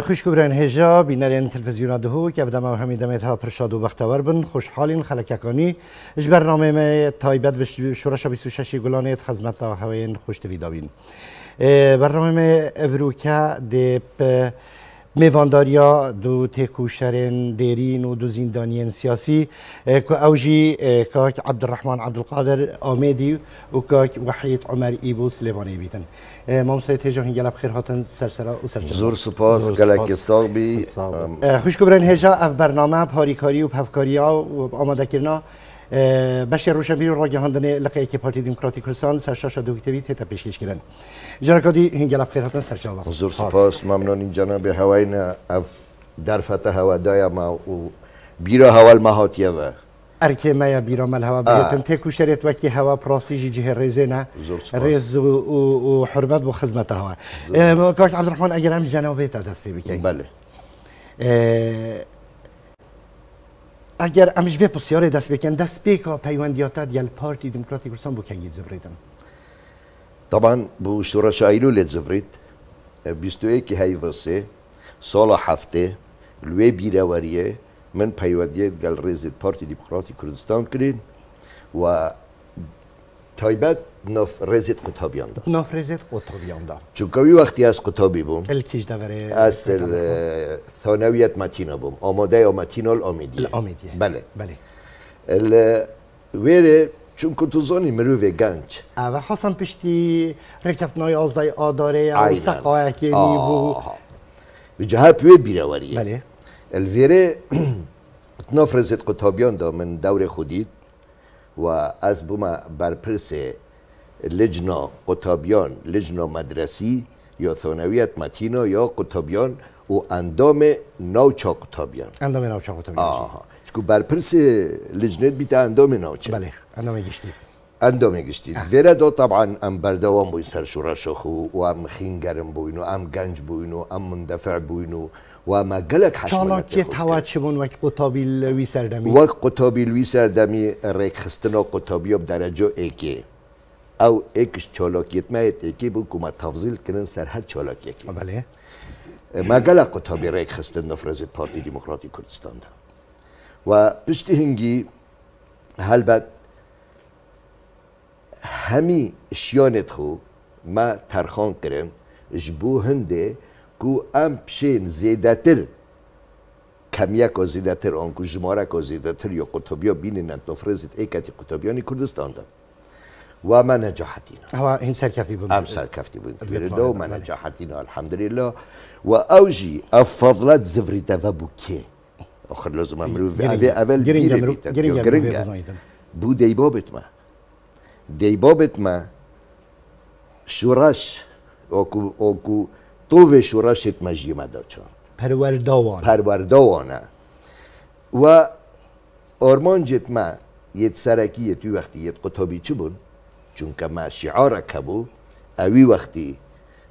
خوشکبرن هجا بینرین تلویزیون دهو که افدام و همی دمیت ها پرشاد و بختور بن خوشحالین خلککانی اش برنامه ما تایبت به شورش 26 گلانیت خدمت هاوین خوش دویدابین برنامه ما افروکا دیپ میوانداریا دو تکو دیرین و دو زندانیان سیاسی که اوجی کاک عبدالرحمن عبدالقادر آمدی و کاک وحید عمر ایبوس سلیوانی بیتن مامسای سای تیجا هنگل بخیر هاتن سرسرا و سرچشم زور سپاس گلک ساق بی خوش کبرن هجا اف برنامه پاریکاری و پفکاری ها و آماده کرنا بشیر روشنبیر را گهاندن لقای که پارتی دموکراتی کردستان سرشاش دوکتوی تیتا پیشکش کردن جنرکادی هنگلاب خیر سرشا سرشالا حضور سپاس ممنون این جناب هوای اف در فتح هوا دایا ما و بیرا هوا یه و ارکه یا بیرا مل هوا بیتن تکو شریت وکی هوا پراسیجی جه نه ریز و حرمت و خدمت هوا کاک عبدالرحمن اگر هم جنابه تا دست بله اگر امش وی پسیاره دست بکن دست بیکا پیوندیاتت دیل پارتی دموکراتی کردستان بکن کنگید زفریدن طبعا بو شورش ایلولت زفرید بیستو ایکی های وسه سال هفته لوی بیرواریه من پیوندیت گل ریز پارتی دموکراتی کردستان کرد و تایبەت نفرزت قوتابیان دا نفرزت قوتابیان چون که وقتی از قطابی بوم کج دوره از ثانویت متینا بوم آماده متینا ال آمیدی. بله بله ال ویره چون که تو زانی مروی گنج اوه خواستم پشتی از آزده آداره یا سقایه که نیبو و جهه پیوه بیروریه بله ال ویره نفرزت قطابیان دا من دور خودید و از بما برپرس لجنا قطابیان لجنا مدرسی یا ثانویت متینا یا قطابیان و اندام ناوچا قطابیان اندام ناوچا قطابیان آها چکو برپرس لجنت بیت اندام ناوچا بله اندام گشتی اندام گشتی وردا طبعا ام بردوام بوین سر شورا شخو و ام خین بوینو ام گنج بوینو ام مندفع بوینو و ما گلک حشمت چالاکی که چی بون وک قطابی لوی سردمی وک قطابی لوی سردمی ریک خستنا قطابی هم درجه ایکی او ایکش چالاکیت ما ایکی که ما تفضیل کنن سر هر چالاکی بله ما گلک قطابی ریک خستن نفرزید پارتی دموکراتی کردستان ده و پشتی هنگی هلبت همی شیانت خو ما ترخان کرن جبو هنده کو ام پشین زیدتر کمیک و زیدتر آنکو جمارک و زیدتر یا قطبیا بینن تفرزت ایکتی قطبیانی کردستان دم و ما نجحتنا هو این سركفتي بمبيرد ام سركفتي و وما نجحتنا الحمدلله و اوجی افضلت زفری بوکی. اخر لازم امرو فی اول جرینجا جرینجا بو دیبابت ما دیبابت ما شوراش اوکو اوکو تو و شت مجیم دا چاند پروردوان پروردوانه و آرمان جت ما یت سرکی توی وقتی یه قطبی چی بود چون که ما که کبو اوی وقتی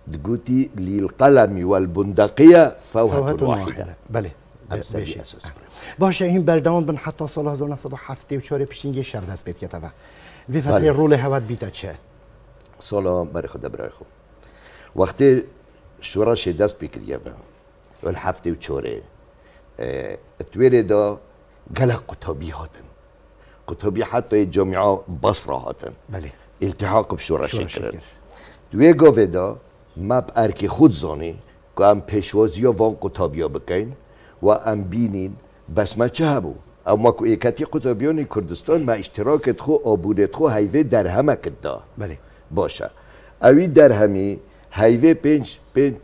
لیل للقلم والبندقية فوهة, فوهة واحده بله باشه این بردان بن حتی سال 1907 و چاره پیشین یه شرد هست بید که وی فتره بله. رول هواد بیده چه؟ ها برای خود برای خود وقتی شورش دست بکریوه اول هفته و چوره تویره دا گله کتابی هاتن کتابی حتی جامعه بصره هاتن بله التحاق بشورش کردن دوی گوه دا ما ارکی خود زانی که ام پیشوازی وان قطابی ها بکن و هم بینین بس ما چه هبو اما که ایکتی کردستان ما اشتراکت خو آبوده خو حیوه در همه کد دا بله باشه اوی در هایوه پنج پنج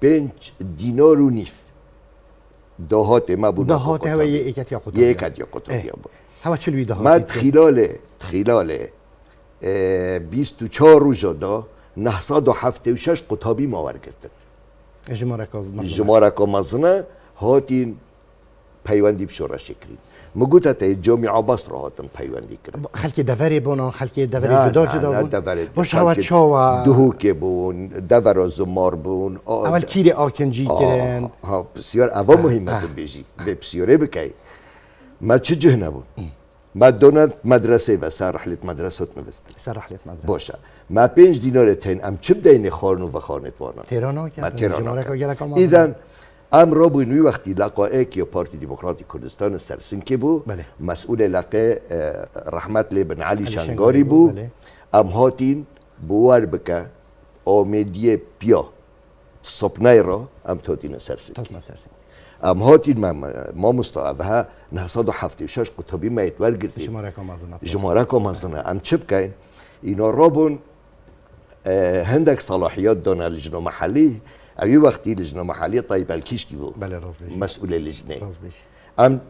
پنج دینار و نیف دهات ما بود دهات هوا یه ایکت یا قطعی ایکت یا قطعی بود هوا چلوی دهات من خلال خلال 24 روز دا 976 قطابی ماور کردن جمارک مزنه جمارک مزنه هاتین پیوندی بشورا شکلی مگو تا تی جمعی عباس را هاتم پیوندی کرد خلکی دوری بونا خلکی دوری جدا جدا بون بوش هوا چا و دهو که بون دور و زمار بون اول کیر آکنجی کرن ها بسیار اول مهمت بیجی به بسیاره بکی ما چه جه نبون ما دونت مدرسه و سر رحلت مدرسه هات سر رحلت مدرسه باشه ما پنج دینار تین ام چه دین خانو و خانه توانا تیرانو امرو نوی وقتی لقائه که پارتی دیموکراتی کردستان سرسنکی بو بله. مسئول لقه رحمت لی بن علی شنگاری بو بله. ام هاتین بوار بکه آمدی پیا سپنای را ام تاتین سرسنکی ام هاتین ما مستعبها و قطبی ما اتور گردیم جماره کام ازنا جماره ام چه بکن اینا رابون هندک صلاحیات دانه لجنو محلی اوی وقتی لجنه محلی طایب الکیشکی بود بله راز بیش مسئول لجنه راز بیش ام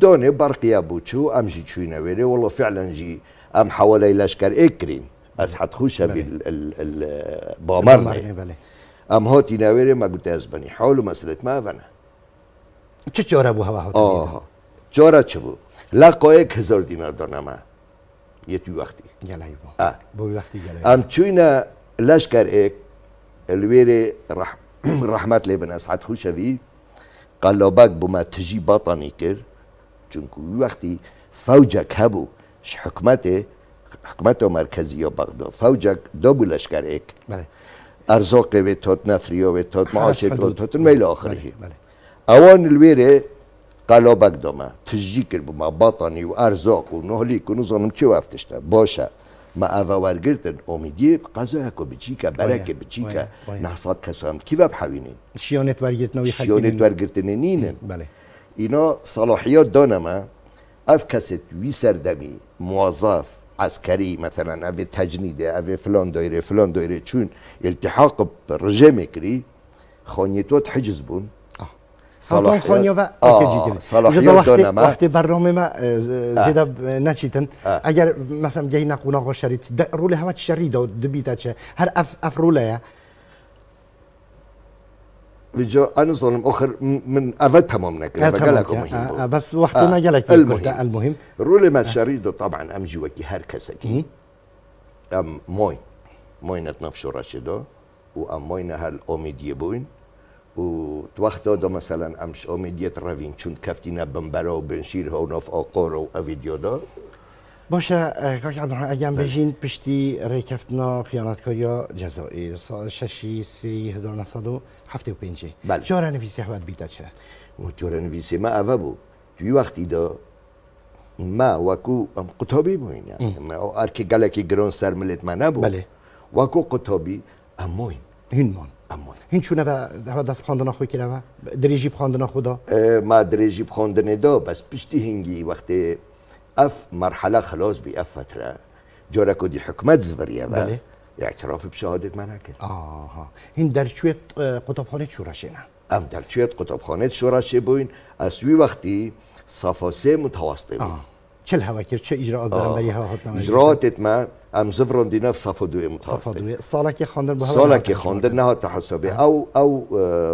دونه برقیا چو ام جی چوی نویره والله فعلا جی ام حوالی لشکر اکرین از حد خوشه بله. بامر بامرنه بله ام هاتی نویره ما گوته از بنی و مسئلت ما ونه چه چاره بو هوا هاتی آه چاره چه بود لقا ایک هزار دینار دانمه یه توی وقتی گلهی با آه. وقتی ام نه لشکر ایک الويري رحمت لي بن اسعد خوشوي قال بو باك بما تجي بطني كر چونکو وقتی فوجک هبو ش حکمت حکمت مرکزی بغداد فوجک دو بلشکر ایک بله ارزاق به تات نثری و تات معاشی و تات میل آخری بله, بله. اوان الویره قلابک ما تجی کرد ما باطنی و ارزاق و نهلی کنو زانم چه وفتشته باشه ما اوار گرتن امیدی قضا کو بچیکا برک بچیکا نحصات کسام کی وب شیونت شیانت نوی خلقین شیانت ورگرتن نینن بله اینا صلاحیات دانما اف کست وی سردمی موظف عسکری مثلا او تجنیده او فلان دایره فلان دایره چون التحاق رژه میکری خانیتوت حجز بون صلاح خانیوه آکجی کرد. چون وقتی وقتی برنامه ما زیاد نشیتن. اگر مثلا جای نقونا قشریت روله هوا شری داد دبیت چه هر اف اف روله بجا انا ظلم اخر من افاد تمام نكره بقالك مهم آه،, آه بس وقتنا آه، ما قالك المهم آه، المهم رولي ما شريدو طبعا امجي وكي هر كسكي ام موي موينة نفشو راشدو ام موينة هال اوميد يبوين و وقت دو مثلا امش آمدیت روین چون کفتی نبن و بنشیر نف آقار و اویدیا دا باشه کاک عبدالرحمن اگم بله. بجین پشتی ریکفتنا خیانتکاری جزائر سال ششی سی هزار نصد و هفته و پینجه بله جاره نویسی حوت بیدا چه؟ جاره نویسی ما اوه بود توی وقتی دا ما وکو قطابی بوین یعنی ارکی گلکی گران سر ملت ما نبود بله وکو قطابی هم این مان چونه و دست خواندن خو کیره دریجی خواندن خدا ما دریجی خواندن دا بس پشتی هنگی وقتی اف مرحله خلاص بی اف فتره جورا کدی حکمت زوریه و بله. اعتراف بشهادت من کرد آها این در چویت قطبخانه شورشه نه ام در چویت قطبخانه شورشه بوین از وی وقتی صفاسه متوسطه بود چل هوا کرد چه اجرا برام بری هوا هات ات ما ام زفران دی نف صف دوی متاسف صف دوی سالا که خواندن به سالا که خواندن نه تا حسابی. او او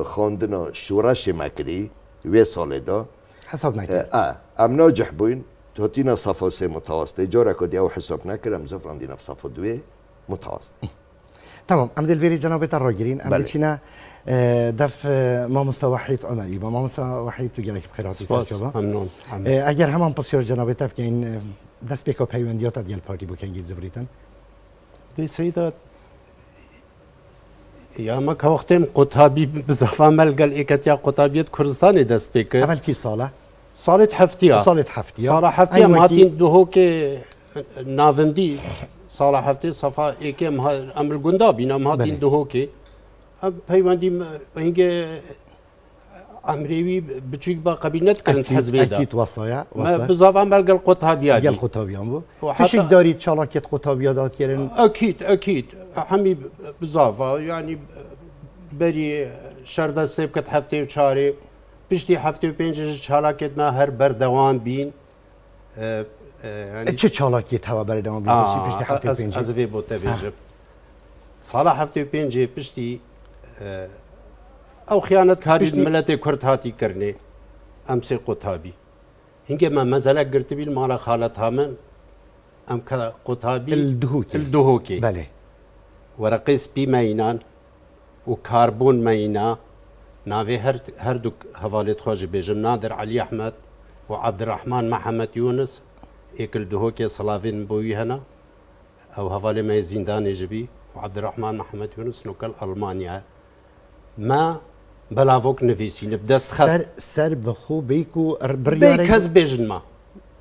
خواندن شورش مکری و سال دا حساب نکرد اه ام ناجح بوین تاتینا صف سه متوسط جورا کدی او حساب نکردم زفران دی صف دوی متوسط تمام ام دل فيري جنوبي تر گرین ام بچینا آه، دف آه، ما مستوى حيط عمري ما مستوى حيط گلک بخیرات سرچوبا ممنون آه، اگر همان پسیور جنوبی تب که این دست بیکا پیوندیات گل پارتی بو کنگی زوریتن دي سيدا يا ما كوقتين قطابي بزاف عمل قال إيكات يا قطابية كردستاني دست بك أول كي صالة صارت حفتية صارت حفتية صار حفتية ماتين دهوكي نافندي سال هفته صفحه سەفا ئێکم ئەمر گوندا دین هاتین دهۆکێ که پیوندی اینگه امریوی بچیک با وصایا قبیینەت کرد حزبێت وەسایە بزاوان بەرگەل قوتابیا گەل قوتابیان بوو حشک داری چاڵاکێت کردن اکید اکید همی یعنی یعنی بری شەردەستێ کت هفته و چارێ پشتی هفته و ما هر بر دوام بین چه چالاکیت هوا برای دام بیشی پشتی هفته پنجی از وی بوده بیجب سال هفته پنجی پشتی او خیانت کاری ملت کرد هاتی کرنه امس قطابی هنگه من مزله گرت بیل مالا خالت هامن ام کلا قطابی الدهوکی الدهوکی بله ورقیس بی مینان و کاربون مینا ناوی هر هر دو حوالت خوش نادر علی احمد و عبد الرحمن محمد یونس إكل دهوكي صلافين بوي هنا أو هفالي ما زندان جبي وعبد الرحمن محمد يونس نوكل ألمانيا ما بلافوك نفيسي نبدا سر سر بخو بيكو برياري بيك هز بيجن ما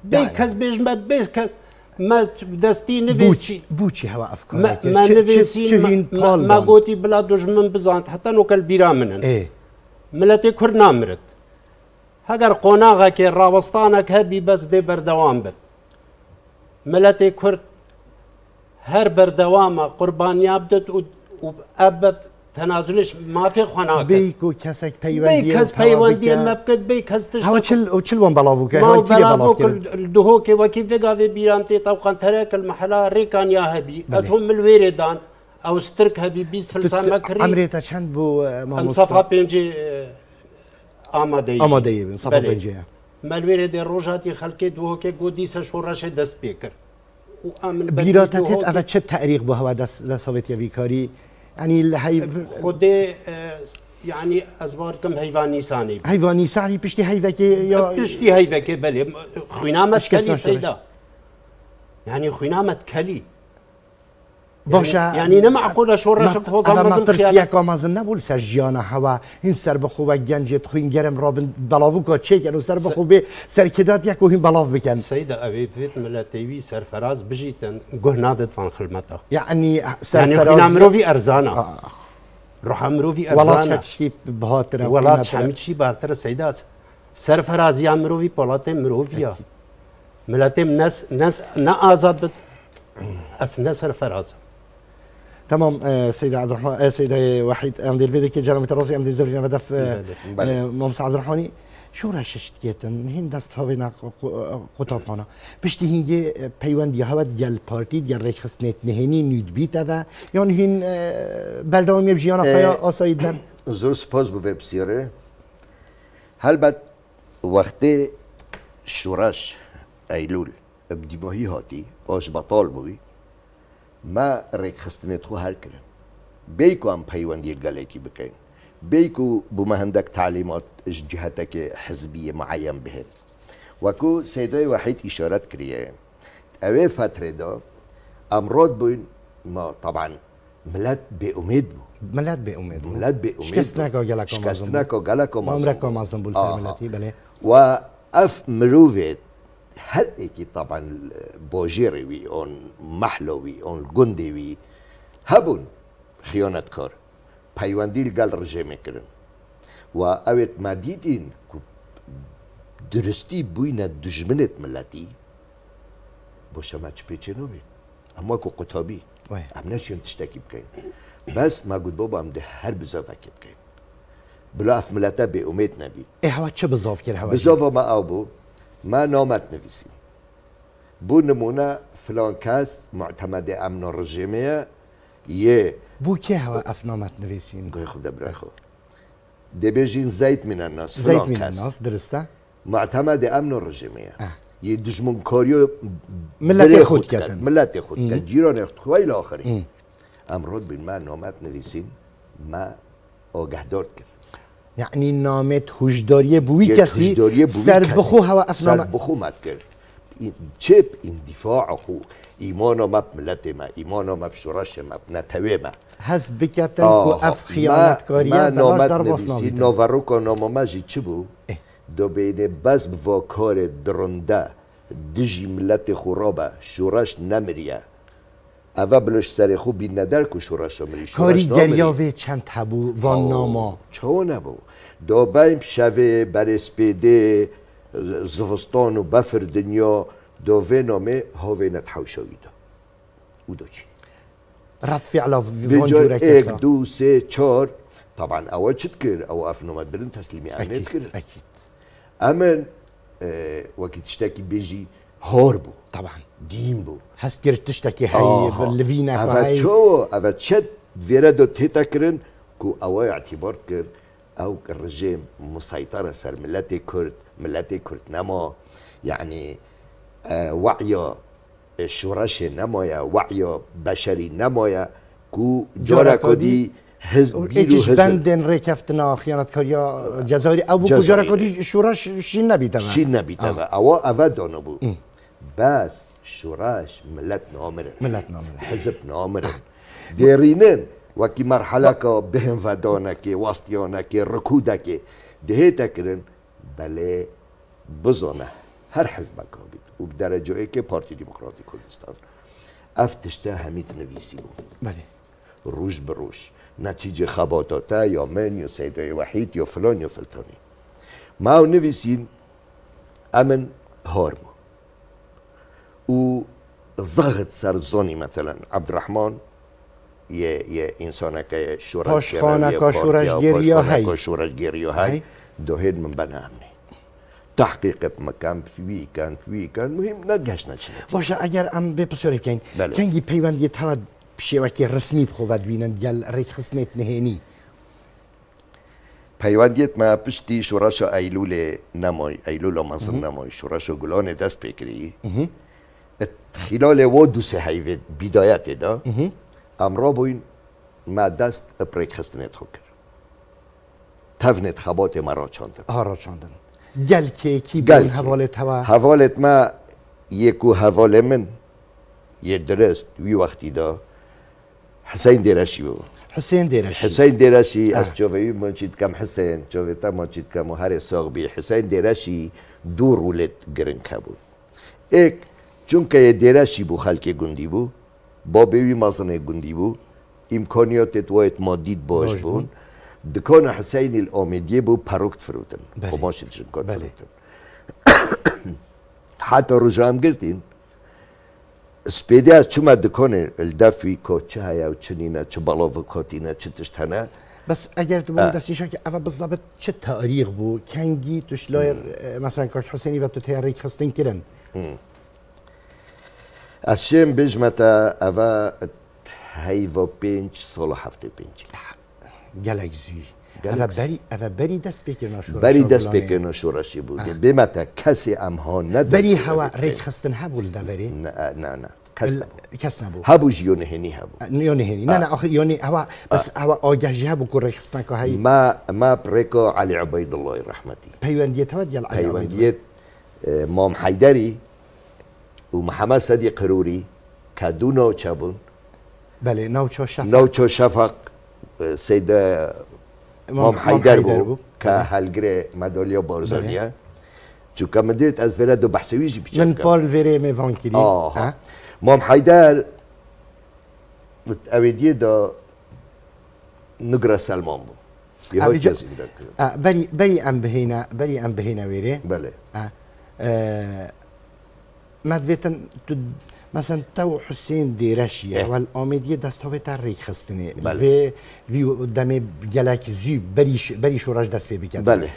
بيك هز بيجن ما بيك هز ما دستي نفيسي بوشي هوا افكار ما نفيسي ما, ما قوتي بلا دوج من بزانت حتى نوكل بيرا منن ايه ملتي كرنا مرت قوناغا قناغك راوستانك هبي بس دي بردوان بد ملت کرد هر بردوامه قربانی بدت و ابد تنازلش ما في خناك بيك وكسك بيوندي بيك كس بيوندي لبكت بيك كس تش هو تشل وتشل وان بلاوك هو كثير بلاوك الدهوك وكيف قافي بيرامتي طبقا ترك المحلة ريكان يا هبي اتهم الويردان او سترك هبي بيس فلسان مكري عمري تشند بو مصطفى بينجي امادي امادي مصطفى بينجي مەلوێرە در روزاتی خەلکێ دو که گودی شۆڕەشە شورش دست کرد بیراتتت اوه چه تاریخ بۆ هوا دست کاری یعنی لە خود یعنی از سانی. حیوانی سانی پشتی که یا؟ پشتی که بله خوینامت کلی سیدا یعنی خوینامت کلی باشه یعنی نه معقوله شورش کوزم مزم ترسیه که مزن نبول سر جیانه هوا این سر بخوبه گنجت این گرم را بلاو که چه کن سر بخوبه سر سرکیدات یک وهم بلاو بکن سید اوی فیت ملتیوی سر فراز بجیتن گوه نادت فان خلمتا یعنی سر یعنی فراز یعنی مروی ارزانه روح مروی ارزانه ولا چشتی بهاتره ولا چمیچی سید سیداس سر فرازیان مروی پولات ملتیم نس نس نه آزاد بد از نه سر فرازم تمام سيدي عبد الرحمن سيدي وحيد كي جرى جرامي ام دي الزفري بدف بله، بله. بله. ممس عبد الرحمن شو رششت كيتن گیتن دست فاوینا قطاب خانا پشتی هینگه پیوند یه هود گل پارتی گل رخص نت نهینی نید بیتا و یعنی هین بردامی بجیانا خیا آساید دن زور سپاس بو بسیاره بد وقت شورش ایلول ابدیماهی هاتی آش بطال بوی ما ڕێکخستنێت خۆ هەرکرن بیکوان پەیوەندی گەلێکی بکەین بیک و بوومە هەندێک تعلیمات جهتەکێ حزبیە معەن بهێت وەکو سیدای وحید ئیشارەت کریە ئەوێ فترێدا ئەمڕۆت بووین ما طبعا ملت بێئومید بوو ملت بێئومید ملت بێئومید شکستنەکە گەلەکە و اف مروفيت هذیک طبعا بوجیری اون محلوی اون گوندیوی هبون خیانت کار پیوندی گل رژه میکردن و اوت ما دیدین که درستی بوین دجمنت ملتی با شما چپیچه نوبین اما که قطابی ام نشیم تشتکی بکنیم بس ما گود بابا ام ده هر بزافه کنیم بکنیم بلاف ملتا به امید نبی ای چه بزاف کرد هوا بزاف ما او بو ما نامت نویسی. بو نمونه فلان کس معتمد امن و رژیمه یه بو که هوا افنامت نویسیم گوی خود برای خود ده بیجین زیت من الناس زیت من الناس درسته معتمد امن و رژیمه یه دشمن کاریو ملت خود کردن ملت خود کردن جیران خود خب، الاخری امرود بین ما نامت نویسیم ما آگهدار کرد یعنی نامت هجداری بوی کسی سر بخو هوا اصلا سر بخو مد کرد چپ این دفاع خو ایمان ما ملت ما ایمان ما شورش ما نتوه ما هست بکتن و اف خیانت کاری ما در نویسی بیدن نوورو چبو نامامجی چی بو؟ دو بین بز و کار درنده دجی ملت خورابه شورش نمریه ئەە بلشسەری خو بین که و آمری کاری دەریاوێ چند ناما وان نامە دا بایم شوه بر اسپیده زوستان و بفر دنیا نامه او چی؟ رد هاوێنەت حوشەویدا و کسا ایک دو سه چار طبعا اوه چت کرد اف افنامت برن تسلیمی ئەێت کرد امن وکی تشتاکی بیجی هور بو طبعا دین بو هست گرد تشتا که هی بلوینه و هی افت چو افت چد ویره دو تیتا اعتبار کرد او رجیم مسیطر سر ملت کرد ملت کرد نما یعنی وعیا شورش نما یا وعیا بشری نما یا که جارا کدی ایچیش بندن ری کفتن آن خیانت جزایری او بو شورش شین نبیتوه شین نبیتوه او او دانو بو بس شوراش ملت نامره ملت نامره حزب عمرن و که مرحله بهم ودانه که واسطیانه کی رکوده که دهیتا کرن بله هر حزب که بید و در جایی که پارتی دموکراتی کردستان افتشته همیت نویسی بود بله روش بروش روش نتیجه خباتاتا یا من یا سیده وحید یا فلان یا فلتانی ما نویسین امن هارمو او سر سرزانی مثلا عبدالرحمن یه, یه انسان که شورش پاشخانه که شورش گیری یا هی که شورش هی من بنا امنی تحقیق مکان فی کن فی کن مهم نگشت نشید باشه اگر ام بپسیاری بکن بله. کنگی پیوند یه تود شوکی رسمی بخواد بینن یا ریت خسنت نهینی پیوندیت ما پشتی شورش ایلول نمای ایلول منصر نمای شورش گلان دست پکری خلال سه هیوه بدایت دا امرا بوین ما دست پریک خستنت خو کرد تفنت خبات مرا چاندن آرا چاندن گل که کی بین حوالت هوا حوالت ما یکو حوال من یه درست وی وقتی دا حسین درشی بود حسین درشی حسین دیراشی آه. اشوفی مانشیت کم حسین، شوفی تا و هر ساغ بی حسین درشی دو رولت گرنکه کابو اک چونکە دێرەشی بو خلک گوندی بو با بیوی مازن گوندی بو امکانیات وایت مادید باش بون دکان حسینی الامدیه بود پروکت فروتن بله. خب، بله. حتی رو ڕژام گرتین سپیدیا دکان الدفی که چه هەیە و چنینە چه بلا کۆتینە چ چه تشتنه بس اگر تو بگم دستیش که اول ضبط چه تاریخ بو کنگی توش لایر مثلا کاش حسینی و تو تاریخ خستن کرن Hashem بجمتا اوا تایو پنج سال و هفته پنج گلگزی اوا بری اوا بری دست بکنه شورشی بری دست بکنه شورشی بوده بمتا کسی امها نداره بری هوا ریخ خستن هبول دوری نه نه نه کس نبود هبو جیو هنی هبو یونه هنی نه نه آخر یونه هوا بس هوا آگه جه هبو که ریخ خستن که هی ما ما پریکو علی عبید الله رحمتی پیوندیت ها دیال علی پیوندیت مام حیدری و محمد صدیق قروری که دو نوچه بون بله نوچه شفق نوچه شفق سید امام حیدر بود که هلگره بله. مدالیا بارزانیا بله. چون که من دیت از ویره دو بحثویجی بیچه من پار ویره میوان کری آه امام حیدر اویدیه دا نگره سلمان بود بری بری ام بهینا بری ام بهینا ویره بله آه. مدویتن تو مثلا تو حسین دیرشی و اول آمدی دستاوی تر ریک خستنی بله. و وی دم گلک زی بریش بریش دست پی بکن بله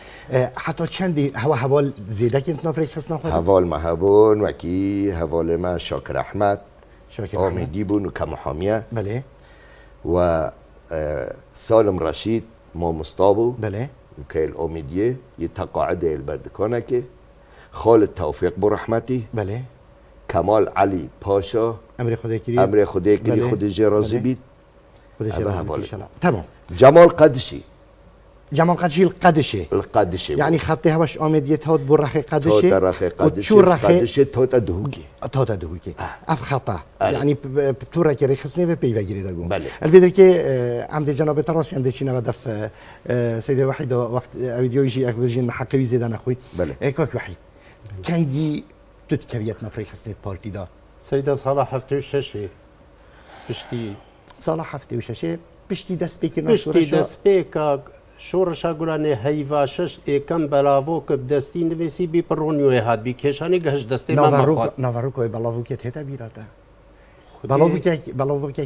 حتی چند هوا حوال زیده که نتناف ریک خستن خود حوال مهبون وکی حوال ما شاکر احمد شاکر احمد بون و کمحامیه بله و سالم رشید ما مصطابو بله یه تقاعده البردکانه که خالد توفیق برحمتی بله کمال علی پاشا امر خدای کری امر خدای کری خودش بله. راضی بله. بید خودش راضی تمام جمال قدشی جمال قدشی، القدشی، القدشی یعنی خطي هواش أمد يتهود برخي قدشی، توتا رخي قدشة قدشة قدشی دهوكي دهوگی دهوكي دهوگی اف خطا آره. یعنی يعني بتورا كري خسني في بيفا جري دقوم بله در که عمد جنوب تروسي عمد شينا دف سيدة واحد وقت أبيد يوجي أكبر جين محقبي زيدان أخوي بله كوك وحيد كان تود که ویت نفری خسته پارتی دا سید از حالا هفته و شش پشتی سال هفته و شش پشتی دست بیک نشود پشتی دست بیک شورش اگر نه شش ای کم بالافو کب دستی نویسی بی پرونیو هاد بی کشانی گهش دستی نمی‌کند نواروک نواروک ای بالافو که تهدا بی راته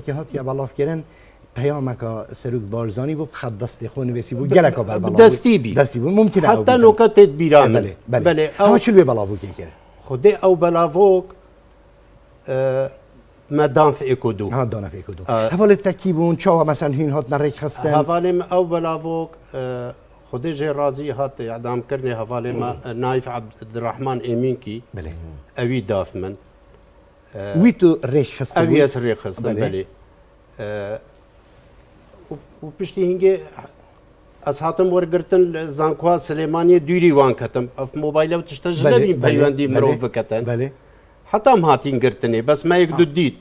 که هات یا بالاف کردن پیام کا سرود بارزانی بود خدا دست خون ویسی بود گله کبر بالا دستی بی دستی بود ممکن است حتی نکته بیرون بله بله آیا چیلو بالا بود که کرد خدي او بلافوك اه، ما مدام في ايكودو ها آه، دانا في ايكودو هفول آه. التكيبون شو مثلا هين هات نريك خستن هفول او بلافوك خودی جي رازي هات اعدام كرني هفول ما نايف عبد الرحمن امین بلي اوي دافمن داف من وی تو ریخ خستن اوی اس ريك خستن بلي و پشتی هنگه از هاتم ورگرتن زانکوا سلیمانی دیری وان کەتم اف موبایل و تشتە مروف پەیوەندی مرۆڤ بکەتن هەتام هاتین ما یک دو دید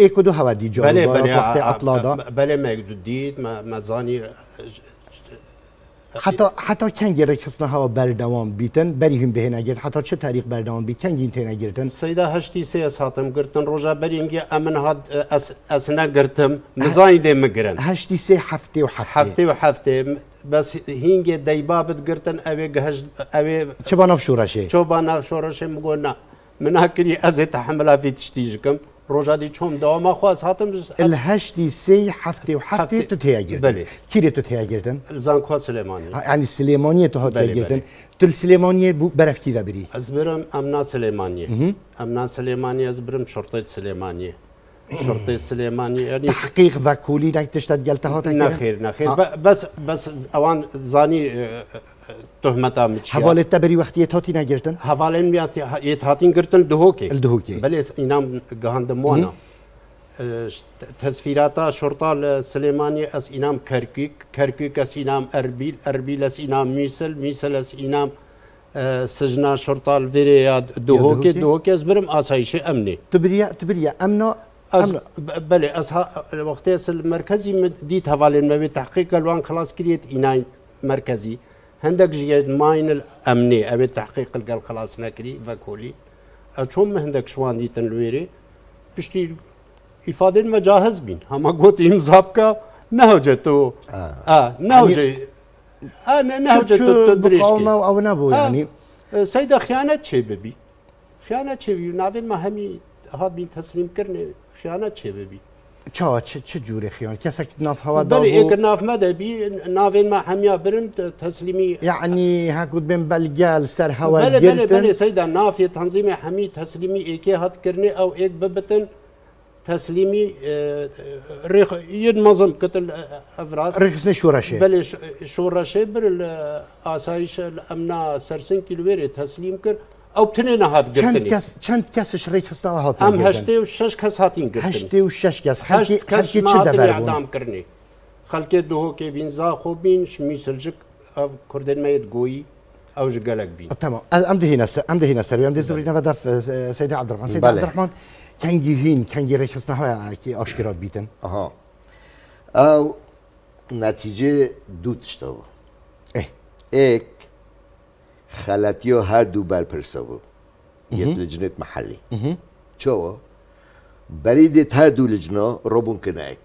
ئێک دو هەوا دا بله ما یک دو ما مەزانی حتی حتی کنگ رکسنا بر دوام بیتن بری هم به نگیر حتی چه تاریخ دوام بیت کنگ این گرتن سیدا هشتی سی از هاتم گرتن روزا برینگی امن هات از از نگرتم مزاین دی مگرن هشتی سی هفته و هفته هفته و هفته بس هینگ دیبابت گرتن اوی گهش اوه. چه بانف شورشه چه بانف شورشه مگو نه مناکری از تحمل فی تشتیجکم روژا چون دوام داما خو از هاتم الهشتی سه هفته و هفته تو تیا گردن بله کیره تو تیا گردن سلیمانی یعنی سلیمانی تو هات بله، بله. گردن تو سلیمانی بو برف کی بری از برم امنا سلیمانی امنا سلیمانی از برم شرطه سلیمانی شرطه سلیمانی یعنی تحقیق و کولی نک تشتد گلته هات نه خیر نه خیر بس بس اوان زانی تهمتا مچیا حواله تبری وقتی اتهاتی نگرتن حواله میات اتهاتین گرتن دهوکی الدهوکی بله اینا گهاند موانا تسفیراتا شرطه سلیمانی از اینام کرکیک کرکیک از اینام اربیل اربیل از اینام میسل میسل از اینام سجنا شرطه الویری یا دهوکی دهوکی از برم آسایش امنی تبریه تبریه امنا أز بله از وقتی مرکزی دید حواله تحقیق الوان خلاص کریت اینای مرکزی عندك جياد ماين الامني ابي التحقيق قال خلاص ناكري فاكولي اتشم عندك شوان دي تنلويري بشتي افادين ما جاهز بين هما قوت يمزابكا نهجتو اه, آه نهجي يعني اه نهجتو تدريش مقاومه او نبو آه يعني آه، سيدا خيانه شي ببي خيانه شي نافل ما همي هاد بين تسليم كرني خيانه شي ببي چا چه جوره خیان کسا که ناف هوا دابو بله اگر ناف مده بی ناف ما همیا برند تسلیمی یعنی ها قد بین بلگال سر هوا بله گرتن بله بله سیدا ناف تنظیم همی تسلیمی ایکی هات کرنه او ایک ببتن تسلیمی ريخ ينظم كتل افراس رخص شورشه بل شورشه بر الاسايش الامنا سرسن كيلويري تسليم كر او تنه نه هات گرفتنی چند کس چند کس شریک هستن هات گرفتن هم هشت و شش کس هاتین گرفتن هشت و شش کس خالکی خالکی چه دوباره بود اعدام کردنی خالکی دو ها که وینزا خوبین شمیسلچک اف کردن میاد گویی اوج جالب بین اتاما ام دهی نست ام دهی نست روی ام دهی زوری بله. دف سید عبدالرحمن سید بله. عبدالرحمن کنگی هین، کنگی رخ هستن های که آشکارات بیتن آها او نتیجه دوتش تو ای ای خلطی ها هر دو بود یه لجنت محلی چوا برید تا دو لجنا کنه کنایک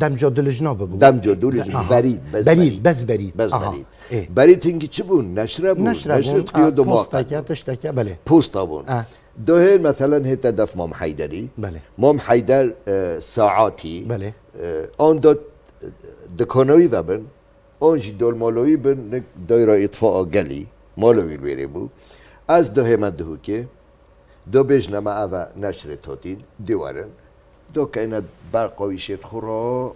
دم جا دو لجنا ببون دم جا دو لجنا برید بز برید بس برید بز برید برید چی بون نشره بون نشره بون دماغ پوستا تشتکه بله پوستا بون مثلا هتا دف مام حیدری بله مام حیدر ساعاتی بله آن داد دکانوی وبن دول مالایی به دایره اطفاء گلی مالوی بیره بو از ده مده که دو نما او نشر تاتین دیوارن دو که اینا برقاوی شد خورا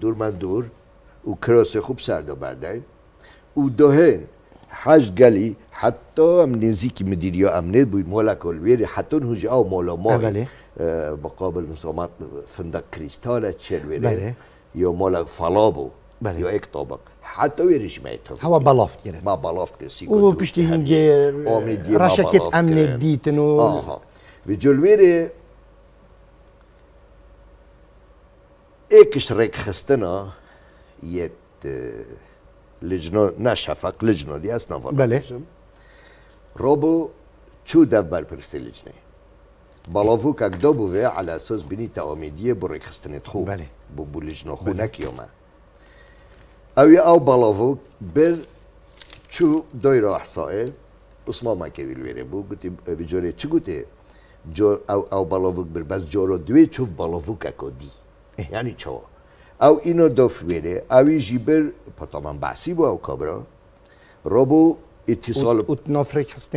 دور من دور او کراس خوب دو بردن او هن حج گلی حتی هم نزیک مدیریا امنه بوی مولا کلویری حتی هجا او مولا مالی مقابل مثلا فندق کریستال چلویری بله. یا مولا بود بله. یا یک طبق حتی ویرش میتون هوا بلافت کرد ما بلافت کرد و او پشتی هنگه رشکت امن دیتن و آها و جلویره ایکش رک خستنا یت لجنو نشفق لجنو دی بله رابو چو دف برپرسی لجنه بلافو که دو بوه علی اساس بینی تا آمیدیه برای خستنت خوب بله بو لجنو خو او او بلاوو بر چو دوی را احسائه بس ما مکه ویل ویره بو گویی بجوره چو او, بالافو بر بس جورو دوی چو بالافو ککو کودی یعنی چو او اینو دوف ویره اوی جی بر باسی بود او کابرا رو اتصال اوت نفرک هست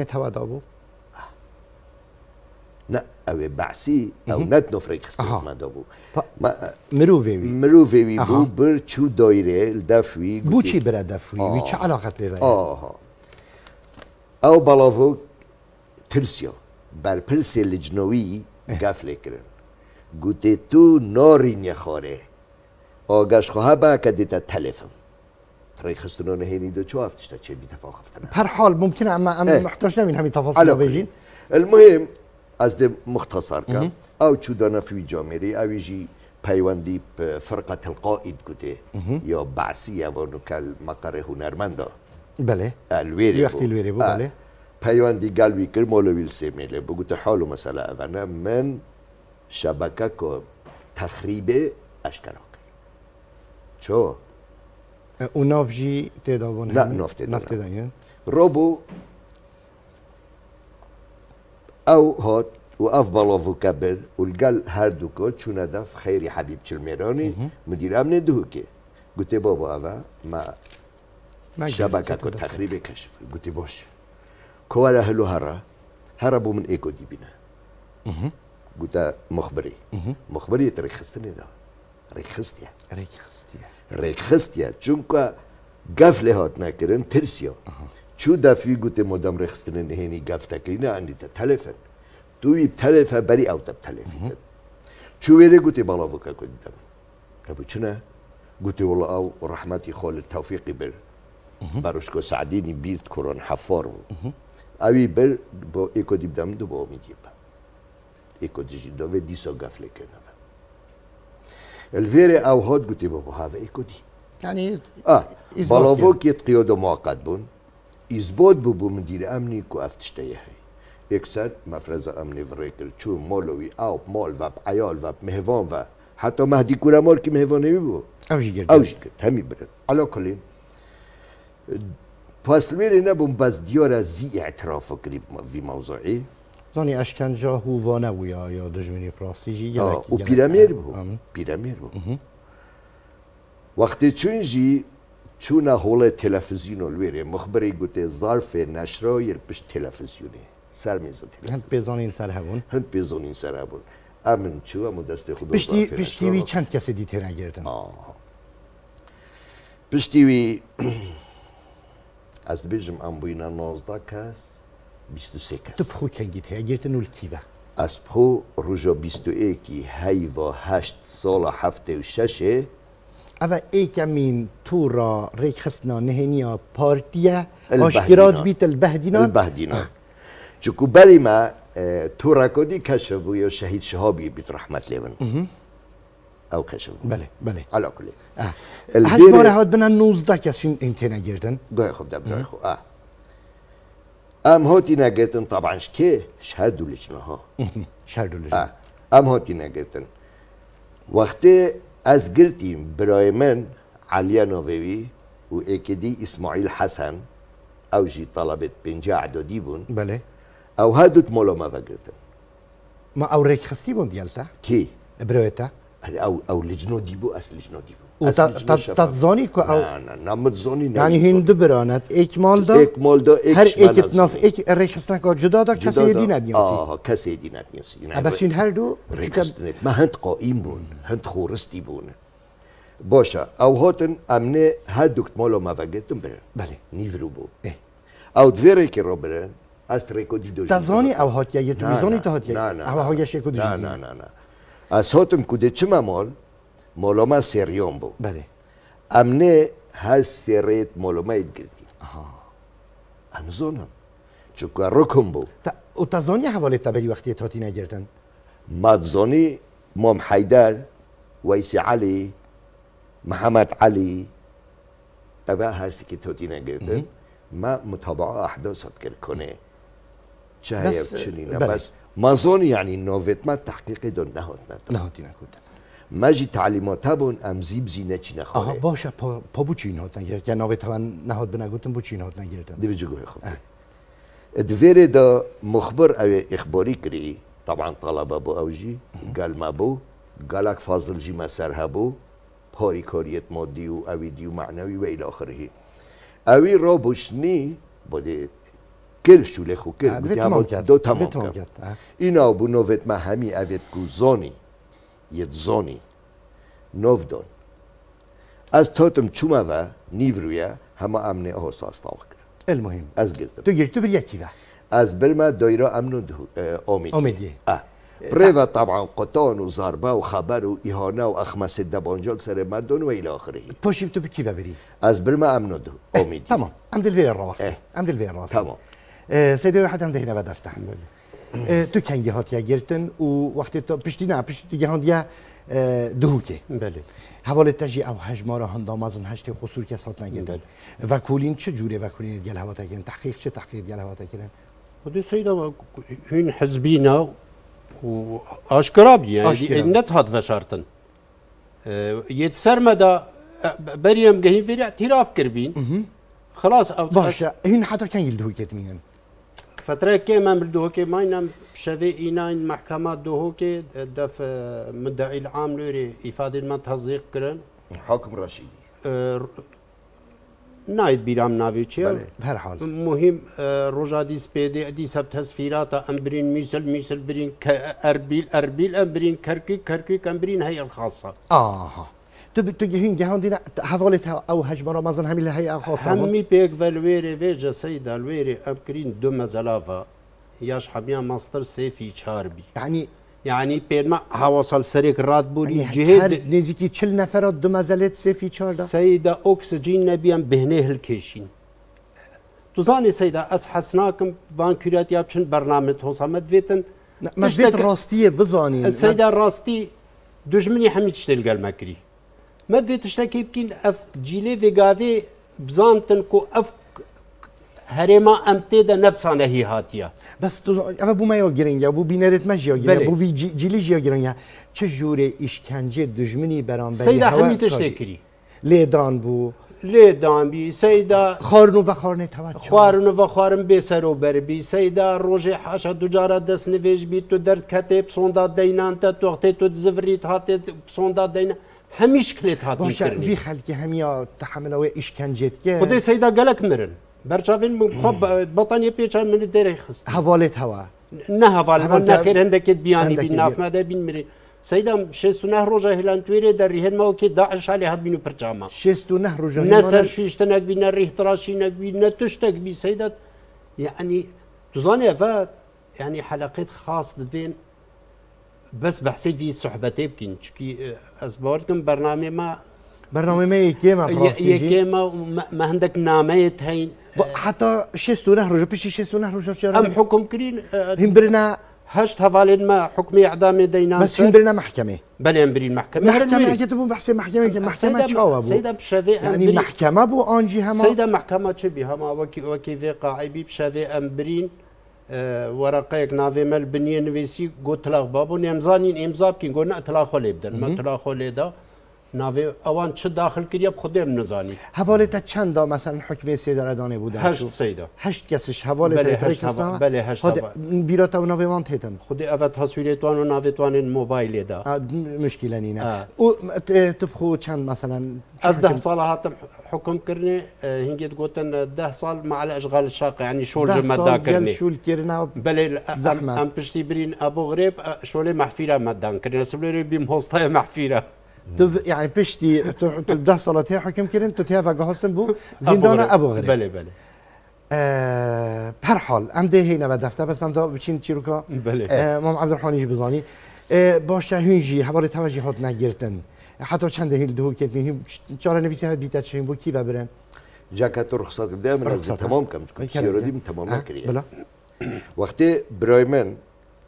او ئەوێ خسته ئەو نەت نفرێکمان دەبوو مرۆڤێوی مرۆڤێوی بود بر دایره چوو وی چه چه برە آها او او پێ ئەو بر پرس لجنوی گفل کرن گوته تو ناری نخاره آگش خواه با کە تلفم تەلفم ڕێخستنەوە نهێنی دو چه بیتفاق بیتەفاخفتن پر حال ممکنه اما محتاج نمین همین تفاصیل رو بێژین المهم از دم مختصر کم او چو دانا فی جامعه او جی پیوندی فرقه القائد گوده یا بعثی اوانو کل مقر هنرمنده بله الویری بود الویری بود بله پیوندی گلوی کر مولوی السیمیله بگو تا حالو مثلا اوانه من شبکه که تخریب اشکرا چو او نافجی تیدا نه نافت تیدا روبو او هوت وافضل فوكابيل والقال هاردو شو ندف خيري حبيب الميروني مدير امن دهوكي قلت بابا هذا ما شبكة تخريب كشف قلت بوش كوالا هلو هرا هربوا من ايكو دي بينا قلت مخبري مخبري تريخستني ده ريخستيا ريخستيا ريخستيا تشونكا قفله هات ناكرن ترسيو چو دفعه گوته مدام رخستنه نهینی گفته که اینه انده تا تلفه توی تلفه بری او تا تلفه چو ویره گوته بلا وکا کنیدم تبو چنا گوته والا او رحمتی خال توفیقی بر بروش که سعدینی بیرد کران حفار بو اوی بر با ایکو دیب دم دو با امیدی با ایکو دیش دو و دیسا گفل کنم الویر او هاد گوته با هاو ایکو دی یعنی بلا وکیت قیاد و بون izbod بود bu müdiri امنی ku aftişteye hay. Ekser امنی amni کرد. چون مولوی او مول و ایال و مهوان و حتی مهدی کورمار که مهوان نمی بود اوجی گرد اوجی گرد همی برد علا کلین پاس میره نبون بز دیار از زی اعتراف کریم وی موضوعی زانی اشکنجا هو وانه ویا یا دجمنی پراستی جی او پیرامیر بود پیرمیر بو وقتی چون جی چون هول تلفزیون الویره مخبری گوته ظرف نشرا یه پشت تلفزیونه سر میزه تلفزیون هند پیزانین سر همون. هند پیزانین سر همون. امن چو امو دست خدا پشتی پشتیوی چند کسی دیت نگردن پشتیوی از بیجم ام بوینا نازده کس بیست و سه کس تو پخو کنگیت هیا گردن اول کیوه از پخو روژا بیست و ایکی هیوا هشت سال هفته و ششه اوه ای کمین تو را ریک خسنا نهنیا پارتیا آشگراد بیت البهدینان البهدینان چکو بری ما تو را کدی کشف و شهید شهابی بیت رحمت لیون او کشف بله بله علا کلی هش را حد بنا نوزده کسی این گردن گوه خوب دبرای خوب ام ها هاتی گردن طبعا شکه شهر دولشنه ها شهر دولشنه ام هاتی گردن وقتی از گرتیم برای من علیا نووی و اکدی اسماعیل حسن او جی طلبت پنجا عدادی بون بله او هادوت مولو ما فقرتن ما او ریک خستی بون دیالتا کی؟ برويتا او او لجنو ديبو از لجنو ديبو تتزانی که او نه نه نه متزانی نه یعنی هین دو برانت ایک مال دا ایک مال دا ایک هر ایک اتناف ایک رخص نکار جدا دا کسی دی نبیاسی آه کسی دی نبیاسی بس یعنی این هر دو رخص نکار ما هند قائم بون هند خورستی بون باشه او هاتن امنه هر دکت ما موگتن برن بله نیورو بو او دویره که رو برن از تریکو دی دو تزانی او هاتیه یه تو نه تا هاتیه او هایش یکو دو نه نه نه از هاتم کده چه ممال مولوما سریون بود بله امنه هر سریت مولوما اید گرتی امزونم چوکا رکم بود تا تزانی حواله تبری وقتی تاتی نگردن مادزانی مام حیدر ویسی علی محمد علی اوه سی که تاتی نگرفتن ما متابعه احداثات کر کنه چه هیب چنینه بله. بس مازون یعنی نویت ما تحقیق دون نهات ندارد نکودن مجی تعلیمات ها بون ام زیب زینه چی نخواه آها باشه پا, پا بو چی اینهاد نگیرد یا ناوی طوان نهاد بنگوتن بو چی اینهاد نگیردم دی بجو گوه خوب دویر دا مخبر او اخباری کری طبعا طلبه بو او جی گل ما بو گلک فازل جی ما سرها بو پاری کاریت مادی و اوی دیو معنوی و الاخره آخره اوی را بشنی بوده کل شوله خوکه کل دو تمام کم اینا بو نویت ما همی اوید گوزانی jedzony. Novdon. از تاتم چومه و رویه همه امن آسا استاوک المهم از گرتم تو گرتو یکی و از برمه دایره امن آمید آمیدی اه و طبعا قطان و ضربه و خبر و ایهانه و اخمس دبانجال سر مدن و الی آخره پاشیم تو بکی و بری از برمه امن دو آمیدی تمام ام ویر راسته ام ویر الراسه تمام سیدی واحد عنده هنا بدفتح تو کنگی هاتیا گرتن و وقتی تو پشتی نه پشتی دیگه دیا دهو دهوکه بله حواله تجی او هجمار هند هشت قصور کس هات نگیرن و کولین چه جوره و کولین گل هوا تکن تحقیق چه تحقیق گل هوا تکن خودی سیدا این حزبینا و آشکراب یعنی نت هات وشارتن یه مدا بریم گهیم فیری اعتراف کربین خلاص باشه این حتی کنگی دهوکت مینن فترة كامل من الدهوكيماين شافي إينا دو الدهوكي دف اه، مدعي العام لوري إفادة ما تهزيق كرن حاكم رشيد اه، نايد بيرام نافيتشي حال مهم اه روجا دي سبيدي دي سبت هسفيراتا امبرين ميسل ميسل برين اربيل اربيل امبرين كركيك كركيك امبرين هي الخاصة اها تو تو هین جهان دینا حضالت او هجم رمضان همین لهی خاصه همي بيك فالويري فيجا سيد الويري امكرين دو مزلافا ياش حميا مصدر سيفي شاربي يعني يعني بين ما هواصل سريك راد بولي يعني جهد نزيكي تشل نفر دو مزلت سيفي شاردا سيدا اكسجين نبيان بهنيه الكيشين تزاني سيدا اس حسناكم بان كريات يابشن برنامج توصمت فيتن ما فيت راستيه بزاني سيدا راستي دجمني حميد تشتغل مكري ما في تشتكي بكين اف جيلي في غافي بزانتن كو اف هرما امتدا نبسانه هي هاتيا بس تو اما بو ما يو گرنگا بو بینرت ما جيو گرنگا بو وی جيلي جيو گرنگا چه جوره اشکنجه دجمنی برانبری هوا سیدا همین تشتکری لیدان بو لیدان بی سیدا خارنو و خارنه توجه خارنو و خارن به سر و بر بی سیدا روز حاشا دجاره دست نویج بی تو درد کتب سوندا دینان تا توخته تو زفریت هات سوندا دینان همی شکنت هات میکردی. وی خلقی همیا تحمل و اشکنجت که. خودی سیدا گلک مرن. برچاوین خب بطنی پیچان من دری خست. حوالت هوا. نه حوالت هوا نه خیر هندکت بیانی بین نافمده بین مری. سيدا شست نه رجا هلان تويري در ريهن ما وكي داعش علي هاد بينو برجاما شستو نهر رجا نسر شيشتنك بينا ريح تراشينك بينا تشتك بي سيدا يعني تظن فات يعني حلقات خاص دفين بس بحثی فی صحبتی بکن چکی از باردم برنامه ما برنامه یکی ما یکی ما ما عندك نامه هين حتى شستونه رجع بيش شستونه رجع شرم ام حكم كرين هم برنا هشت هفالين ما حكم اعدام دينا بس هم برنا محكمه بلا هم برين محكمه محكمه كتبوا بحث محكمه محكمه شو ابو سيدا بشافي يعني یعنی محكمه بو انجي هما سيدا محكمه شبي هما وكي وكي في قاعي بشافي امبرين ورقه ناوی مل بنیه نویسی گو تلاق بابون امزانین امزاب کن گو نه تلاق خولیب دن من تلاق خولی دا ناوی اوان چه داخل کردیم خودم نزانی حواله تا چند دا مثلا حکم سیدار ادانه بوده هشت سیدا هشت کسش حواله بله تا هشت کس بله هشت خود بیرا تا ناوی وان تیتن خود اول تصویری توان و ناوی توان موبایل دا مشکل نه او تبخو چند مثلا از ده سال هاتم حکم کرنی هنگید گوتن ده صال مع الاشغال الشاقه یعنی شول جمد دا كرني شول الكرنا بله زحمه ام بشتي برين ابو غريب شول محفیره مدان کرنا سبلی بیم هوسطه محفیره. تو پشتی يعني بشتي بدحصلت هي حكم تو تتيافا قهصن بو زندان ابو غري بله بله پرحال ام ده هینا و دفته بسند تا بچین چی رو که مام عبدالرحمانی بزانی باشه هنجی حوار توجه هات نگیرتن حتی چند هیل دهو کتنی چاره نویسی هات بیت شیم بو کی و برن که تو رخصت بده من از تمام کم چکم سیارو دیم تمام نکریه وقتی برای من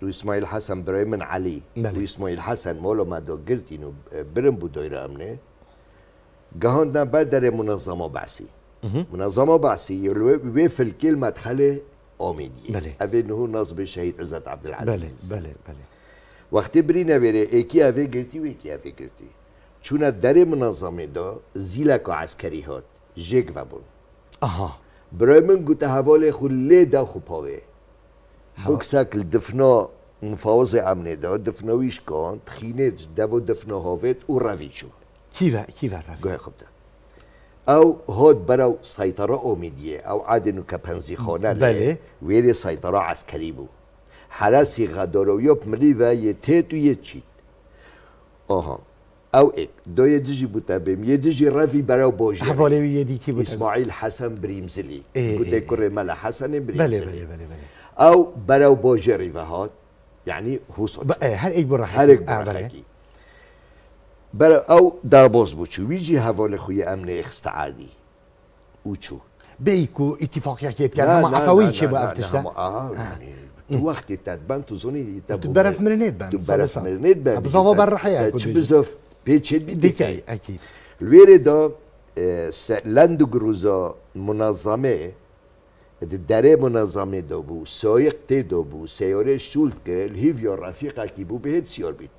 اسمایل حسن برای من علی بله. اسمایل حسن مولا ما دو گرتینو برم بود دایره امنه گهان دن بعد در منظما بعثی منظما بعثی وی فلکل مدخل آمیدی بله. اوی نهو نظم شهید عزت عبدالعزیز وقتی بری نویره ایکی اوی گرتی و ایکی اوی گرتی چون در منظمه دا زیلک و عسکری هات جگ و بون آها برای من گوته حوال خود لی دا خوب بکسک دفنا مفاوضی امنه دا دفناویش کن تخینه دو دفنا هاوید او روی شد کی و روی خب ده او هاد براو سیطره امیدیه او عدنو که پنزی خانه بله ویر سیطره عسکری بود حرسی یا پملی و یه تیت و یه چیت او ایک دو یه دیجی بوتا بیم یه دیجی روی براو باجه حواله یه دیکی اسماعیل حسن بریمزلی بوده کره ملا حسن بریمزلی بله بله بله بله او براو بو جریفه یعنی حوص هر ایک برخی هر ایک براو بله. او در بوز بو چو ویجی حوال خوی امن اخستعالی او چو اتفاق یا که بکرد همه افاوی چه با افتشتا نه نه نه یعنی تو وقتی تاد تو زنی تا بود. تو برف مر نیت بند. تو بند. ابزار و بر رحیه. چه بزاف بی دیگه؟ اکی. لیره دا لندگروزا منظمه دره منظمه دا بو سایق دا بو سیاره شولت گل هیو یا رفیقه کی بو بهت سیار بید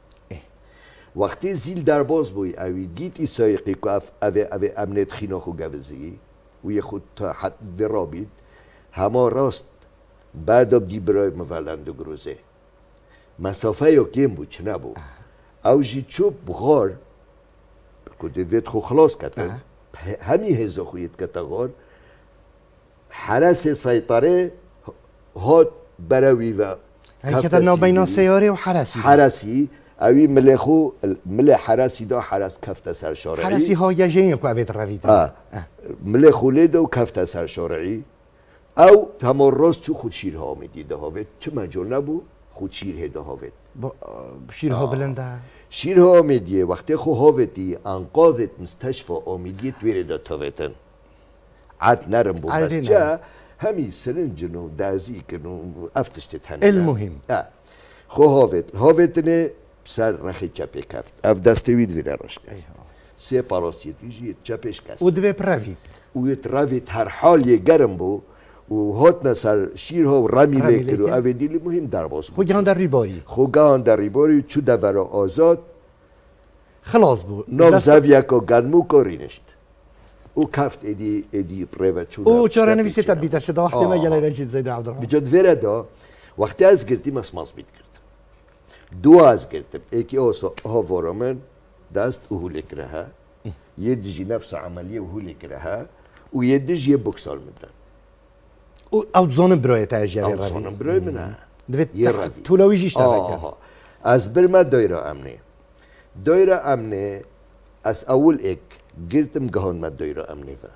وقتی زیل در باز بوی اوی دیتی سایقی که اف او امنت خینا خو گوزی و خود تا حد بید هما راست بعد دی برای مولند و گروزه مسافه یا گیم بود چه نبود او چوب غار که وید خو خلاص کتن همی هزا خویت کتا غار حرس سيطره هات براوي و هاي نو بين سياري وحراسي حرسي اوی ملی خو مل حراسی دا حراس کفت سر شارعی حراسی ها یجین کو اوید روید آه. ملخو خو لیدو سر شارعی او تمام راست چو خود شیرها میدی دهاوید چه مجال نبو خود شیر دهاوید شیر شیرها بلنده شیرها میدیه وقتی خو هاویدی انقاذت مستشفا آمیدیت ویره دا عاد نرم بو بس جا همي سرنجن ودازيكن وافتشتت هنه المهم اه خو هوفت هوفت نه سر رخی چپه کفت اف دستوید ویره روش کست سه پاراسید ویجی چپش کست و دوی پراوید و یه هر حال یه گرم بو و هات نسر شیر ها و رمی بکر و او دیلی مهم در باز بود گهان در ریباری گهان در ریباری چو دور آزاد خلاص بود نو زویک و گنمو کاری او کافت ادی ادی پریفت شد. او چرا نویسید تبدیل شده دو وقتی من گله زد زیاد آدرا. وره دا وقتی از گرتی مس مس بید کرد. دو از گرت یکی آس ها دست او هولک یه دیجی نفس عملی او هولک ره. او یه دیجی بکسال میده. او از زن برای تاجی را. از زن برای من. دوست داری؟ تو از برم دایره امنی. دایره امنی از اول یک گرتم گهان مد الدويرة أمنيفا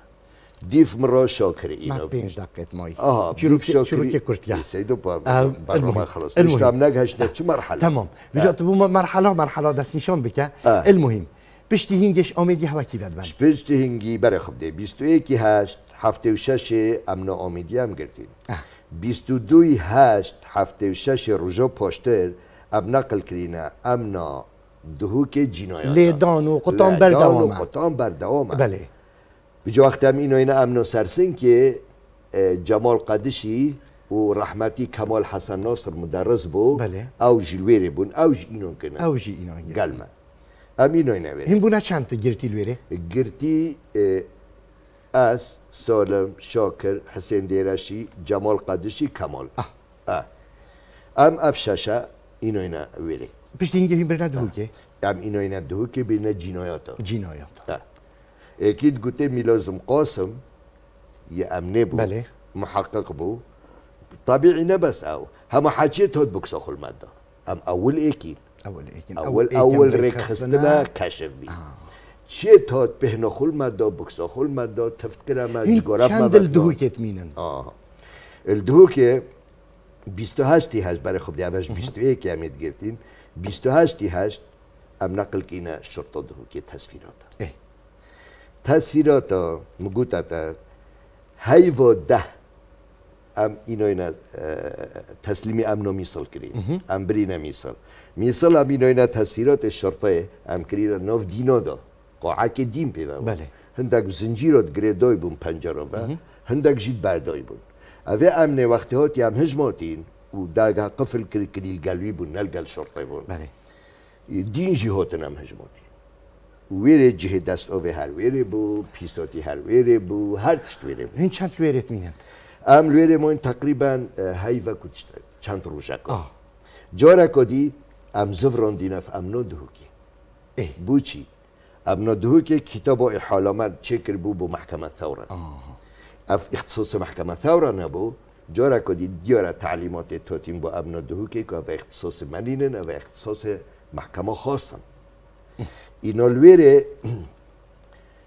ديف دیف مرا شاکر ما مد پینج دقیقت اه آها شاكر شروك كرت يا سيدو با ما خلاص مش نگهش نه چه مرحله تمام تو بو مرحله مرحله دست نشان بکن المهم پشتی هنگش آمیدی هوا کی داد بند؟ پشتی هنگی برای خب ده بیست و یکی هشت هفته و شش امنا آمیدی هم گرتید بیست دوی هشت هفته و شش روژا پاشتر امنا قل کرینا امنا که جنایات لیدان و قطان بر دوام و قطان بر دوام بله بجا وقت هم اینو اینا امن و سرسن که جمال قدشی و رحمتی کمال حسن ناصر مدرس بو بله او جلویر بون او جی اینو کنه او جی اینو کنه گلمه هم اینو اینا بره این بونه چند گرتی لویره؟ گرتی از سالم شاکر حسین دیرشی جمال قدشی کمال اه. اه. ام افششه اینو اینا پیش دیگه هم برای دو که دام اینو اینا دو که بین جنایات هم اکید گوته میلازم قاسم یه امنه بو بله محقق بو طبیعی نبس او همه حاچه تود بکسا خول ماده هم اول اکید اول اکید اول اکید اول ریک خستنا کشف بی چه تود پهنا خول ماده بکسا خول مده تفت کرمه این چند دو کهت مینن الدوکه بیست و هشتی هست برای خوب دیگه وش بیست و یکی همیت گرفتیم. 28 هشت ام نقل کینا شرطه دهو که تصویرات اه. تصویرات مگوتا تا و ده ام اینو اینا تسلیم ام نو میسل کریم ام بری نمیسل میسل ام اینو اینا تصویرات شرطه ام کرین نو دینا دا قاعه که دین پیدا بله هندک زنجیرات گریدوی بون پنجره و هندک جید بردای بون اوه امن وقتی هاتی هم هجماتین قفل طفل كلي القلبي ونلقى الشرطي بون بله دين جهوتنا مهجموني ویره جه دست او هر ویره بو پیساتی هر ویره بو هر تشت ویره بو این چند ویرت مینم ام ویره موین تقریبا تقریبا هیوه چند روزه کن جارا کدی ام زفران ديناف ام نو دهوكي اه. بو چی ام نو که کتاب احالامت چکر بو بو محکمه ثوره اف اختصاص محکمه ثوره نبو جورا کدید دیارا تعلیمات تاتیم با ابنا دهو که که اختصاص منینن و اختصاص محکمه خواستن اینا لویره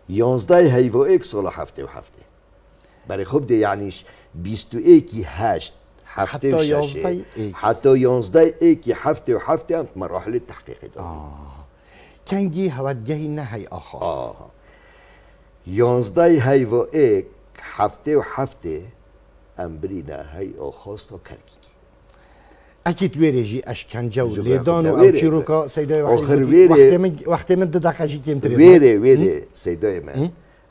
یانزده هیوا ایک سال هفته و هفته برای خوب ده یعنیش بیست ایکی هشت هفته حتی و ششه حتی یانزده ایکی هفته و هفته هم مراحل تحقیق دارم. کنگی هودگهی نه هی آخاست یانزده هیوا ایک هفته و هفته امبرینا های او و کرکی اكيد ويري جي اشكان جو و او رو سيداي سیدای ویری وقتی من وقتی من دقیقه جی کم تری ویری ویری سیدای من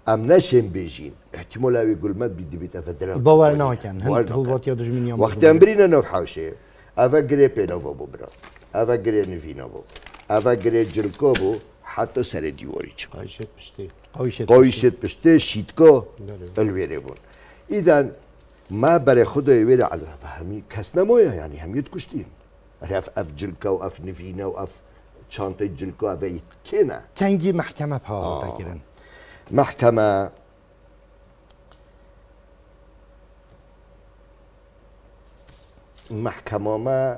ام نشم بیجین احتمال او گلمت ما بدي بيتا باور نا كان هند هو فوت يدج من يوم وقت امبرينا نو حوشي افا غريبي برا اوا افا غري نفي اوا افا غري بو حتى سر ديوريج قايشت بشتي قايشت قايشت بشتي شيتكو الویره بون اذا ما برای خود ویل علی فهمی کس نمایه یعنی همیت کشتیم رف اف جلکا و اف نفینا و اف چانت جلکا و ایت کنه کنگی محکمه پا بگیرن محکمه محکمه ما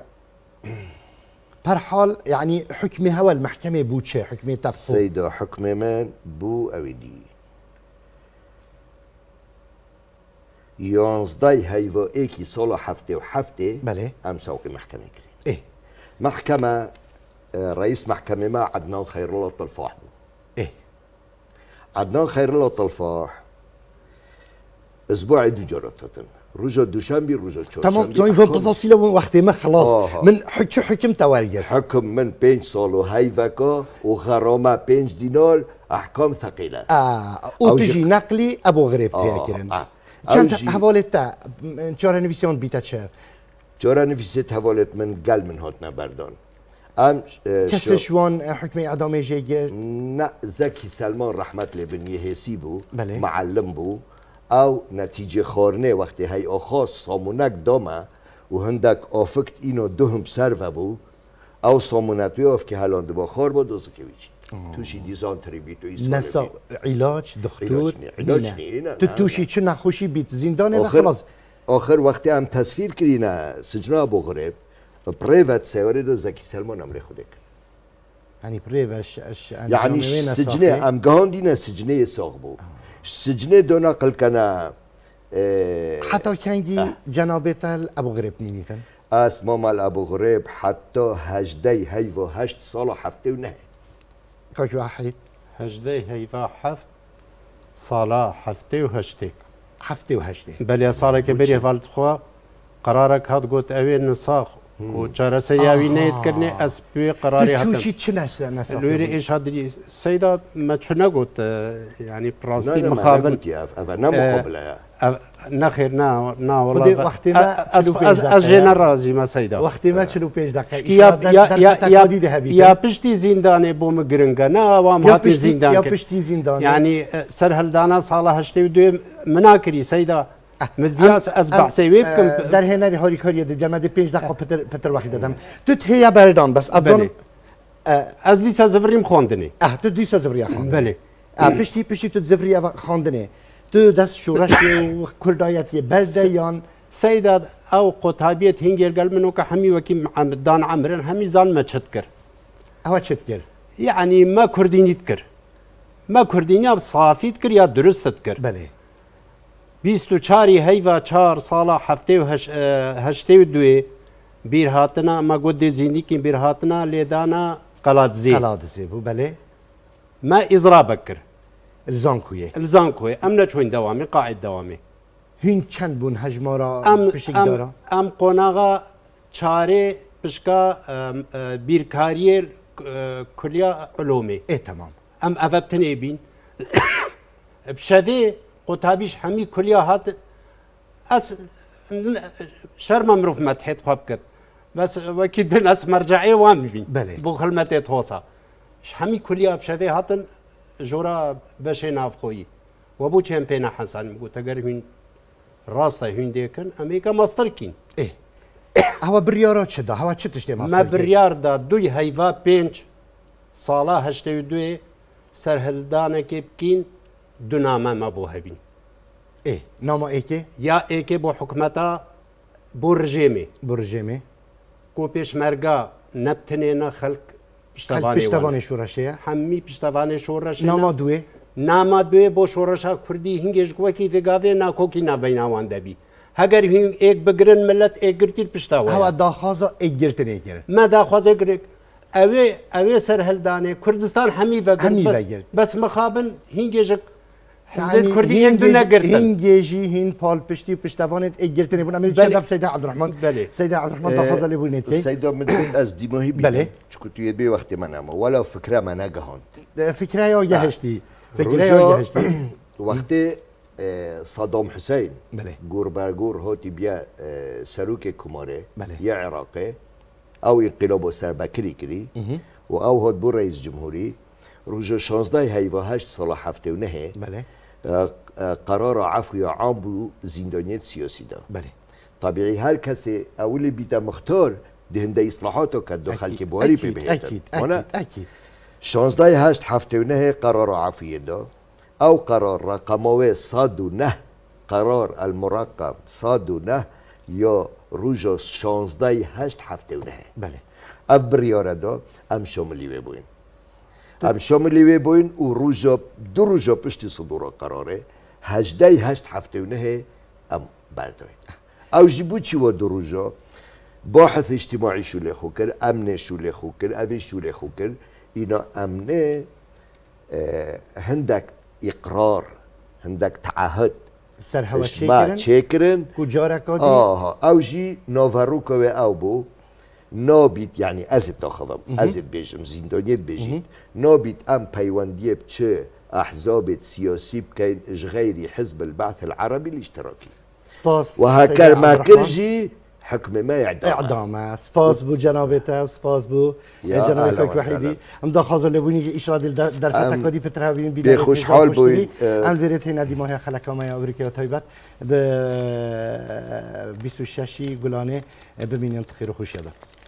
حال یعنی حکمه هوا محکمه بوتشي حكمة تبقو سيدو حکمه من بو اویدی 11 سال هفته و هفته بله ام سوقي محكمه جري ايه محكمه رئيس محكمه ما عدنان خير الله بود ايه عدنان خير الله الطلفاح اسبوع دي جرتتن رجا دوشنبه رجا تشوشنبه تمام زين في التفاصيل وقتی ما خلاص من حک حکم حكم تواريخ حكم من بينج صالو هيفاكا وغرامه بينج دينار احكام ثقيله اه وتجي نقلي ابو غريب آه. فيها آه. چند حوالت چاره نویسیان بیتا چه؟ چاره نویسیت حوالت من گل من هات نبردان ام کسی شوان حکم اعدام جیگر نه زکی سلمان رحمت لبنی حسی بو معلم بو او نتیجه خارنه وقتی های آخاز سامونک دامه و هندک آفکت اینو هم سر و بو او سامونتوی آف که هلانده با خار با بیچید توشی دیزان دیزانتری بی توی ایسا نسا علاج دکتر علاج نه تو توشی چه نخوشی بیت زندانه و خلاص آخر وقتی هم تصویر کردین سجنه ابو غریب پریوت سیاره دو زکی سلمان ری خوده کرد یعنی پریوش یعنی, یعنی سجنه هم نه سجنه ساخ بود سجنه دو نقل کنه حتی کنگی جناب تل ابو غریب کن از مامال ابو غریب حتی هجده هی و هشت سال و هفته و نه كاك واحد هجدي هيفا حفت صلاة حفتي وهجدي حفتي وهجدي بل يا صار كبير فالت خوا قرارك هاد قوت اوي نساخ وشارة سياوي آه. نيت كرني اس بي قراري هاد تشوشي تشناس نساخ لوري يعني؟ ايش هاد سيدا ما تشنا آه، يعني قلت یعنی براسي مخابن نه نه نعم نعم نه خیر نه نه والله وقتی ما از از از جنرازی ما سیدا وقتی ما 45 دقیقه یا یا یا دیده هبیت یا پشتی زندان بوم گرنگا نه وام هات زندان یا پشتی زندان یعنی سر هل دانا سال 82 مناکری سیدا مدیاس از بحثی ویب کم در هنری هاری کاری دیدی ما دی 5 دقیقه پتر پتر وقت دادم تو ته بردان بس اظن از دیسا زفریم خواندنی اه تو دیسا زفریم خواندنی بله پشتی پشتی تو زفری خواندنی دو دست شورش و کردایت بردیان سیداد او قطابیت هنگر قلب منو که همی وکی دان عمرن همی زان ما چت کر او چت کر یعنی ما کردینیت کر ما کردینی اب صافیت کر یا درستت کر بله 24 هیوا 4 سالا هفته و هش هشته و دوی بیر هاتنا ما گود زینی کی بیر هاتنا لیدانا قلادزی قلادزی بو بله ما ازرابک کرد الزانكوية الزانكوية أم شوين دوامي قاعد دوامي هين چند بون هجمارا أم پشك دارا أم قناغا چاري اه، بشكا بيركارية اه، كلية علومي اي تمام أم أفبتن بين بشذي قطابيش حمي كلية هات أس شرم مروف متحيط بابكت بس وكيد بين أس مرجعي وام بين بله بو خلمتي توصا همي كلية بشذي هاتن جورا بەشێ نافخۆیی وە بۆ چێن پێ نەحەسان گو تەگەر هوین ڕاستە هوین دێکن ئەمیکە مەستەرکین ئەوە بریاە چدا هەوا چ تشتێ مە بریاردا دوی هەیڤ پێنج ساڵا هەشتێ دوێ سەررهلدانەکێ بکین دو نامەمە بۆ هەبین ئێ نامە ئێکێ یا ئێکێ بۆ حکومەتە بۆ ڕژێمێ بڕژێمێ کۆ پێشمەرگا نەبتنێنە خەلک پیشتوان شورشه همی پیشتوان شورشه ناما دوی ناما دوی با شورش ها کردی هنگش گوکی وگاوی ناکوکی آوانده بی هگر هنگ ایک بگرن ملت ایک پشتاوەوە داخوازە داخوازا مە داخوازە گرێک ئەوێ دانه کردستان هەلدانێ کوردستان همی بەگەنی بس مخابن هینگێژک حزب کردی این دو نگرتن هین گیجی هین پال پشتی پشتوانت اگرتن بودن امیل شدف سیده عبدالرحمن بله سیده عبدالرحمن بخوز علی بودن که سیده من از دیماهی بید بله چکو توی بی وقتی من اما ولا فکره من اگهاند فکره یا گهشتی فکره یا گهشتی وقتی صدام حسین بله گور گور هاتی بیا سروک کماره بله یا عراقه او انقلاب و سربکری کری و او هات بو رئیس جمهوری روز 16 هیوه قرار عفو یا عام بود زندانیت سیاسی دا بله طبیعی هر کسی اول بیت مختار دهنده اصلاحاتو کرد دو خلک بواری پی بهتر اکید اکید اکید 16 هشت هفته و نه قرار عفوی دا او قرار رقموه صد و نه قرار المرقم صد و نه یا روز 16 هشت هفته و نه بله اف بریاره دا ام شاملی ببوین هم شام لیوی بوین او روزا دو روزا پشتی صدورا قراره هجده هست هفته و نه ام برداین او جبو چی و دو روزا باحث اجتماعی شو خو کرد امن شو خو کرد اوی شو خو کرد اینا امنه هندک اقرار هندک تعهد سر هوا چکرن؟ چکرن کجا کادی؟ آها او جی و او بو نابید یعنی ازت داخوام ازت بیشم زندانیت بیشید نوبت ام پیوندی چه احزاب سياسي بكاين اش غیر حزب البعث العربي الاشتراكي سباس وهكا ما كرجي حكم ما يعدى اعدام سباس بو جنابتا سباس بو جنابك وحيدي ام دا خازر لبوني اشراد درفتا كودي بترهابين بي خوش حال بو اه. ام ديرت هنا دي ماهي خلقا ما امريكا طيبت ب 26 گلانه بمين خير خوش يدا